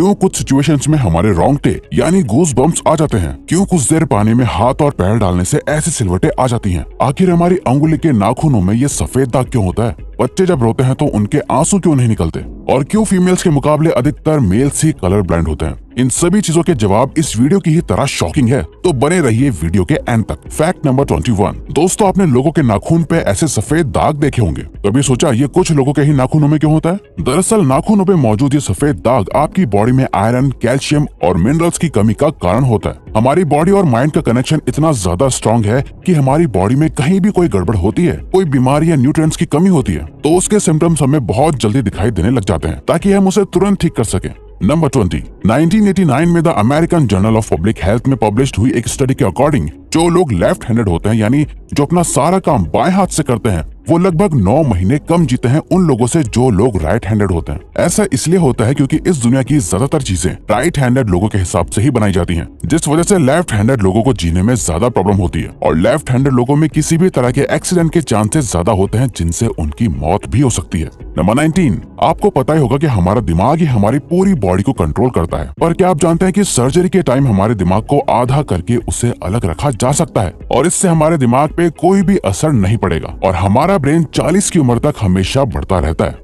क्यों कुछ सिचुएशंस में हमारे रोंगटे यानी गोज बम्स आ जाते हैं क्यों कुछ देर पानी में हाथ और पैर डालने से ऐसी सिलवटे आ जाती हैं आखिर हमारी अंगुली के नाखूनों में ये सफेद दाग क्यों होता है बच्चे जब रोते हैं तो उनके आंसू क्यों नहीं निकलते और क्यों फीमेल्स के मुकाबले अधिकतर मेल्स ही कलर ब्लाइंड होते हैं इन सभी चीजों के जवाब इस वीडियो की ही तरह शॉकिंग है तो बने रहिए वीडियो के एंड तक फैक्ट नंबर 21 दोस्तों आपने लोगों के नाखून पे ऐसे सफेद दाग देखे होंगे कभी सोचा ये कुछ लोगों के ही नाखूनों में क्यों होता है दरअसल नाखूनों पे मौजूद ये सफेद दाग आपकी बॉडी में आयरन कैल्शियम और मिनरल्स की कमी का कारण होता है हमारी बॉडी और माइंड का कनेक्शन इतना ज्यादा स्ट्रॉन्ग है की हमारी बॉडी में कहीं भी कोई गड़बड़ होती है कोई बीमारी या न्यूट्रंस की कमी होती है तो उसके सिम्टम्स हमें बहुत जल्दी दिखाई देने लग जाते हैं ताकि हम उसे तुरंत ठीक कर सके नंबर ट्वेंटी 1989 में the American Journal of Public Health में पब्लिश हुई एक स्टडी के अकॉर्डिंग जो लोग लेफ्ट हैंडेड होते हैं यानी जो अपना सारा काम बाएं हाथ से करते हैं वो लगभग नौ महीने कम जीते हैं उन लोगों से जो लोग राइट हैंडेड होते हैं ऐसा इसलिए होता है क्योंकि इस दुनिया की ज्यादातर चीजें राइट हैंडेड लोगों के हिसाब से ही बनाई जाती हैं जिस वजह से लेफ्ट हैंडेड लोगों को जीने में ज्यादा प्रॉब्लम होती है और लेफ्ट हैंडेड लोगों में किसी भी तरह के एक्सीडेंट के चांसेस ज्यादा होते हैं जिनसे उनकी मौत भी हो सकती है नंबर नाइनटीन आपको पता ही होगा की हमारा दिमाग ही हमारी पूरी बॉडी को कंट्रोल करता है पर क्या आप जानते हैं की सर्जरी के टाइम हमारे दिमाग को आधा करके उसे अलग रखा जा सकता है और इससे हमारे दिमाग पे कोई भी असर नहीं पड़ेगा और हमारा हमारा ब्रेन 40 की उम्र तक हमेशा बढ़ता रहता है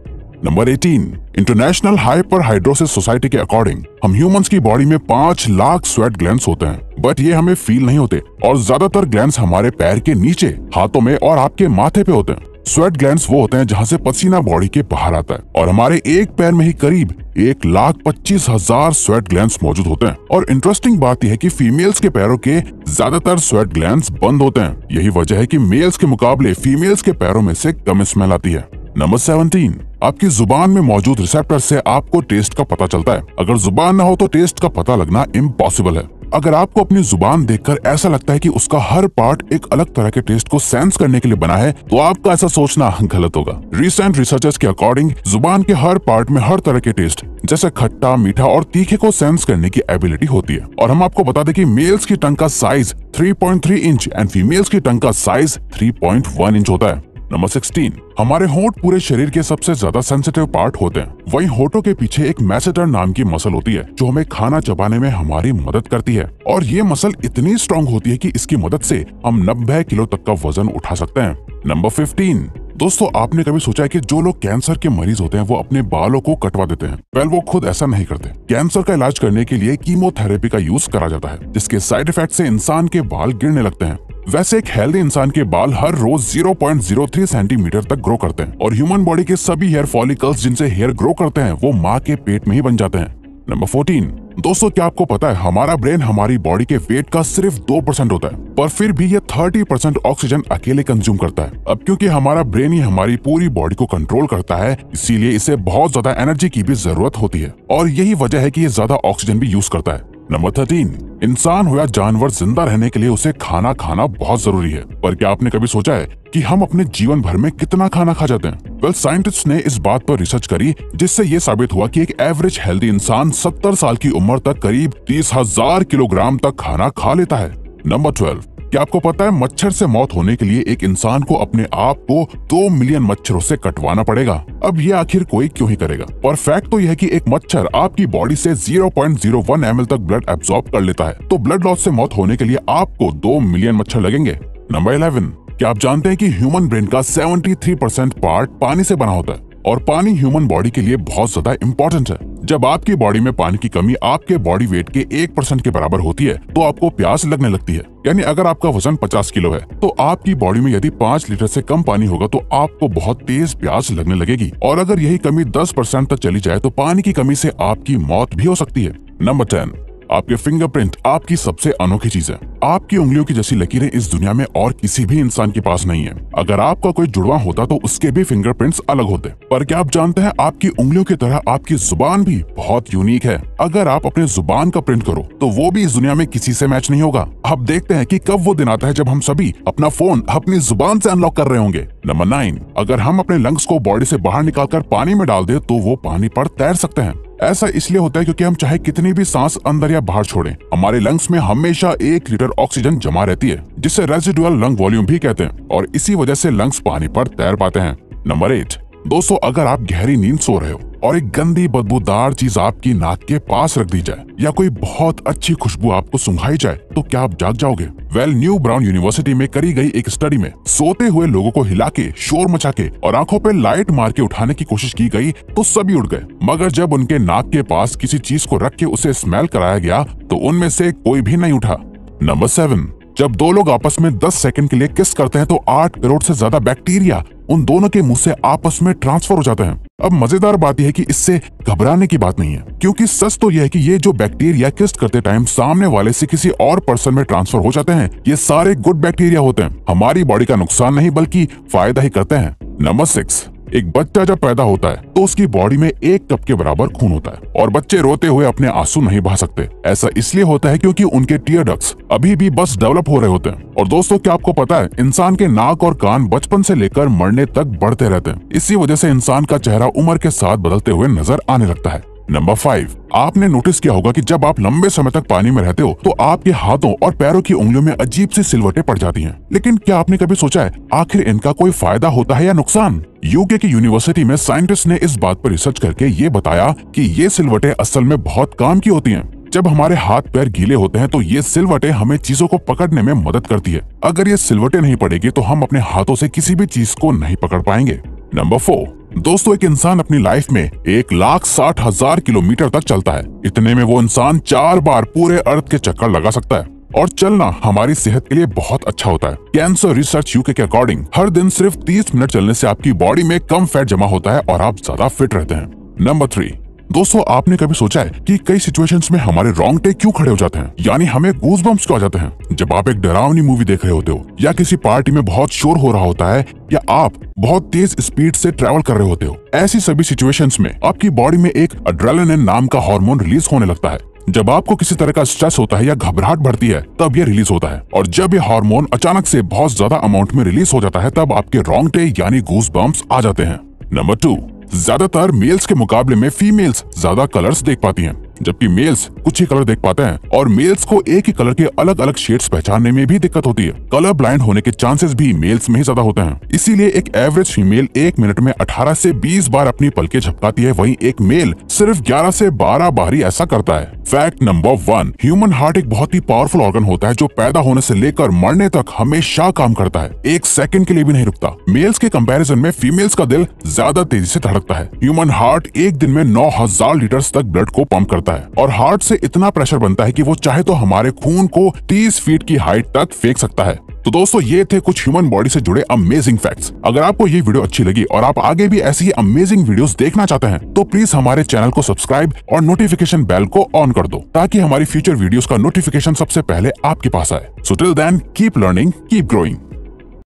number 18 International Hyperhidrosis Society के अकॉर्डिंग हम ह्यूमंस की बॉडी में पांच लाख स्वेट ग्लैंड होते हैं बट ये हमें फील नहीं होते और ज्यादातर ग्लैंड हमारे पैर के नीचे हाथों में और आपके माथे पे होते हैं स्वेट ग्लैंड वो होते हैं जहाँ से पसीना बॉडी के बाहर आता है और हमारे एक पैर में ही करीब एक लाख पच्चीस हजार स्वेट ग्लैंड मौजूद होते हैं और इंटरेस्टिंग बात यह है कि फीमेल्स के पैरों के ज्यादातर स्वेट ग्लैंड बंद होते हैं यही वजह है कि मेल्स के मुकाबले फीमेल्स के पैरों में से कम स्मेल आती है नंबर सेवनटीन आपकी जुबान में मौजूद रिसेप्टर से आपको टेस्ट का पता चलता है अगर जुबान ना हो तो टेस्ट का पता लगना इम्पॉसिबल है अगर आपको अपनी जुबान देखकर ऐसा लगता है कि उसका हर पार्ट एक अलग तरह के टेस्ट को सेंस करने के लिए बना है तो आपका ऐसा सोचना गलत होगा रिसेंट रिसर्चर्स के अकॉर्डिंग जुबान के हर पार्ट में हर तरह के टेस्ट जैसे खट्टा मीठा और तीखे को सेंस करने की एबिलिटी होती है और हम आपको बता दें कि मेल्स की टंग का साइज 3.3 इंच एंड फीमेल्स की टंग का साइज 3.1 इंच होता है नंबर 16 हमारे होंठ पूरे शरीर के सबसे ज्यादा सेंसिटिव पार्ट होते हैं वहीं होठों के पीछे एक मैसेटर नाम की मसल होती है जो हमें खाना चबाने में हमारी मदद करती है और ये मसल इतनी स्ट्रॉन्ग होती है कि इसकी मदद से हम नब्बे किलो तक का वजन उठा सकते हैं नंबर फिफ्टीन दोस्तों आपने कभी सोचा है कि जो लोग कैंसर के मरीज होते हैं वो अपने बालों को कटवा देते हैं वेल वो खुद ऐसा नहीं करते कैंसर का इलाज करने के लिए कीमोथेरेपी का यूज करा जाता है जिसके साइड इफेक्ट से इंसान के बाल गिरने लगते हैं वैसे एक हेल्दी इंसान के बाल हर रोज 0.03 सेंटीमीटर तक ग्रो करते हैं और ह्यूमन बॉडी के सभी हेयर फॉलिकल्स जिनसे हेयर ग्रो करते हैं वो माँ के पेट में ही बन जाते हैं नंबर फोर्टीन दोस्तों क्या आपको पता है हमारा ब्रेन हमारी बॉडी के वेट का सिर्फ दो परसेंट होता है पर फिर भी ये थर्टी परसेंट ऑक्सीजन अकेले कंज्यूम करता है अब क्योंकि हमारा ब्रेन ही हमारी पूरी बॉडी को कंट्रोल करता है इसीलिए इसे बहुत ज्यादा एनर्जी की भी जरूरत होती है और यही वजह है कि ये ज्यादा ऑक्सीजन भी यूज करता है नंबर थर्टीन इंसान हो या जानवर जिंदा रहने के लिए उसे खाना खाना बहुत जरूरी है पर क्या आपने कभी सोचा है कि हम अपने जीवन भर में कितना खाना खा जाते हैं वेल साइंटिस्ट ने इस बात पर रिसर्च करी जिससे ये साबित हुआ कि एक एवरेज हेल्दी इंसान 70 साल की उम्र तक करीब तीस हजार किलोग्राम तक खाना खा लेता है नंबर ट्वेल्व क्या आपको पता है मच्छर से मौत होने के लिए एक इंसान को अपने आप को दो मिलियन मच्छरों से कटवाना पड़ेगा अब ये आखिर कोई क्यों ही करेगा और फैक्ट तो यह है कि एक मच्छर आपकी बॉडी से 0.01 पॉइंट तक ब्लड एब्सॉर्ब कर लेता है तो ब्लड लॉस से मौत होने के लिए आपको दो मिलियन मच्छर लगेंगे नंबर इलेवन क्या आप जानते हैं की ह्यूमन ब्रेन का सेवेंटी थ्री परसेंट पार्ट पानी ऐसी बना होता है और पानी ह्यूमन बॉडी के लिए बहुत ज्यादा इम्पोर्टेंट है जब आपकी बॉडी में पानी की कमी आपके बॉडी वेट के एक परसेंट के बराबर होती है तो आपको प्यास लगने लगती है यानी अगर आपका वजन 50 किलो है तो आपकी बॉडी में यदि 5 लीटर से कम पानी होगा तो आपको बहुत तेज प्यास लगने लगेगी और अगर यही कमी 10 परसेंट तक चली जाए तो पानी की कमी से आपकी मौत भी हो सकती है नंबर टेन आपके फिंगरप्रिंट आपकी सबसे अनोखी चीज है आपकी उंगलियों की जैसी लकीरें इस दुनिया में और किसी भी इंसान के पास नहीं है अगर आपका कोई जुड़वा होता तो उसके भी फिंगरप्रिंट्स अलग होते पर क्या आप जानते हैं आपकी उंगलियों की तरह आपकी जुबान भी बहुत यूनिक है अगर आप अपने जुबान का प्रिंट करो तो वो भी इस दुनिया में किसी से मैच नहीं होगा आप देखते हैं की कब वो दिन आता है जब हम सभी अपना फोन अपनी जुबान ऐसी अनलॉक कर रहे होंगे नंबर नाइन अगर हम अपने लंग्स को बॉडी ऐसी बाहर निकाल पानी में डाल दे तो वो पानी आरोप तैर सकते हैं ऐसा इसलिए होता है क्योंकि हम चाहे कितनी भी सांस अंदर या बाहर छोड़ें, हमारे लंग्स में हमेशा एक लीटर ऑक्सीजन जमा रहती है जिसे रेजिडुअल लंग वॉल्यूम भी कहते हैं और इसी वजह से लंग्स पानी पर तैर पाते हैं नंबर एट दोस्तों अगर आप गहरी नींद सो रहे हो और एक गंदी बदबूदार चीज आपकी नाक के पास रख दी जाए या कोई बहुत अच्छी खुशबू आपको सुंघाई जाए तो क्या आप जाग जाओगे वेल न्यू ब्राउन यूनिवर्सिटी में करी गई एक स्टडी में सोते हुए लोगों को हिला के शोर मचा के और आंखों पे लाइट मार के उठाने की कोशिश की गई तो सभी उठ गए मगर जब उनके नाक के पास किसी चीज को रख के उसे स्मेल कराया गया तो उनमें से कोई भी नहीं उठा नंबर सेवन जब दो लोग आपस में दस सेकंड के लिए किस करते हैं तो आठ करोड़ से ज्यादा बैक्टीरिया उन दोनों के मुंह से आपस में ट्रांसफर हो जाते हैं अब मजेदार बात यह है कि इससे घबराने की बात नहीं है क्योंकि सच तो यह है कि ये जो बैक्टीरिया किस्ट करते टाइम सामने वाले से किसी और पर्सन में ट्रांसफर हो जाते हैं ये सारे गुड बैक्टीरिया होते हैं हमारी बॉडी का नुकसान नहीं बल्कि फायदा ही करते हैं नंबर सिक्स एक बच्चा जब पैदा होता है तो उसकी बॉडी में एक कप के बराबर खून होता है और बच्चे रोते हुए अपने आंसू नहीं बहा सकते ऐसा इसलिए होता है क्योंकि उनके टीयर डक्स अभी भी बस डेवलप हो रहे होते हैं और दोस्तों क्या आपको पता है इंसान के नाक और कान बचपन से लेकर मरने तक बढ़ते रहते हैं इसी वजह से इंसान का चेहरा उम्र के साथ बदलते हुए नजर आने लगता है नंबर फाइव आपने नोटिस किया होगा कि जब आप लंबे समय तक पानी में रहते हो तो आपके हाथों और पैरों की उंगलियों में अजीब सी सिलवटें पड़ जाती हैं। लेकिन क्या आपने कभी सोचा है आखिर इनका कोई फायदा होता है या नुकसान यूके की यूनिवर्सिटी में साइंटिस्ट ने इस बात पर रिसर्च करके ये बताया कि ये सिलवटें असल में बहुत काम की होती है जब हमारे हाथ पैर गीले होते हैं तो ये सिलवटें हमें चीजों को पकड़ने में मदद करती है अगर ये सिलवटें नहीं पड़ेगी तो हम अपने हाथों ऐसी किसी भी चीज को नहीं पकड़ पाएंगे नंबर फोर दोस्तों एक इंसान अपनी लाइफ में एक लाख साठ हजार किलोमीटर तक चलता है इतने में वो इंसान चार बार पूरे अर्थ के चक्कर लगा सकता है और चलना हमारी सेहत के लिए बहुत अच्छा होता है कैंसर रिसर्च यूके के अकॉर्डिंग हर दिन सिर्फ 30 मिनट चलने से आपकी बॉडी में कम फैट जमा होता है और आप ज्यादा फिट रहते हैं नंबर थ्री दोस्तों आपने कभी सोचा है कि कई सिचुएशंस में हमारे रॉन्ग टेक क्यों खड़े हो जाते हैं यानी हमें गोज बम्स क्यों आ जाते हैं जब आप एक डरावनी मूवी देख रहे होते हो या किसी पार्टी में बहुत शोर हो रहा होता है या आप बहुत तेज स्पीड से ट्रैवल कर रहे होते हो ऐसी सभी सिचुएशंस में आपकी बॉडी में एक अड्रेलिन नाम का हार्मोन रिलीज होने लगता है जब आपको किसी तरह का स्ट्रेस होता है या घबराहट बढ़ती है तब ये रिलीज होता है और जब ये हार्मोन अचानक से बहुत ज्यादा अमाउंट में रिलीज हो जाता है तब आपके रॉन्गटे यानी गूस बम्स आ जाते हैं नंबर टू ज्यादातर मेल्स के मुकाबले में फीमेल्स ज्यादा कलर्स देख पाती हैं। जबकि मेल्स कुछ ही कलर देख पाते हैं और मेल्स को एक ही कलर के अलग अलग शेड्स पहचानने में भी दिक्कत होती है कलर ब्लाइंड होने के चांसेस भी मेल्स में ही ज्यादा होते हैं इसीलिए एक एवरेज फीमेल एक मिनट में 18 से 20 बार अपनी पलके झपकाती है वहीं एक मेल सिर्फ 11 से 12 बार ही ऐसा करता है fact number one human heart एक बहुत ही पावरफुल ऑर्गन होता है जो पैदा होने से लेकर मरने तक हमेशा काम करता है एक सेकंड के लिए भी नहीं रुकता मेल्स के कंपैरिजन में फीमेल्स का दिल ज्यादा तेजी से धड़कता है ह्यूमन हार्ट एक दिन में 9000 लीटर तक ब्लड को पंप करता होता है और हार्ट से इतना प्रेशर बनता है कि वो चाहे तो हमारे खून को 30 फीट की हाइट तक फेंक सकता है तो दोस्तों ये थे कुछ ह्यूमन बॉडी से जुड़े अमेजिंग फैक्ट्स अगर आपको ये वीडियो अच्छी लगी और आप आगे भी ऐसी अमेजिंग वीडियोस देखना चाहते हैं तो प्लीज हमारे चैनल को सब्सक्राइब और नोटिफिकेशन बेल को ऑन कर दो ताकि हमारी फ्यूचर वीडियोस का नोटिफिकेशन सबसे पहले आपके पास आए so till then keep learning keep growing